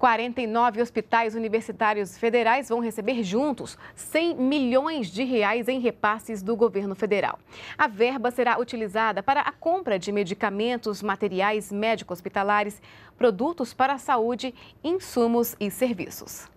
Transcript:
49 hospitais universitários federais vão receber juntos 100 milhões de reais em repasses do governo federal. A verba será utilizada para a compra de medicamentos, materiais médico-hospitalares, produtos para a saúde, insumos e serviços.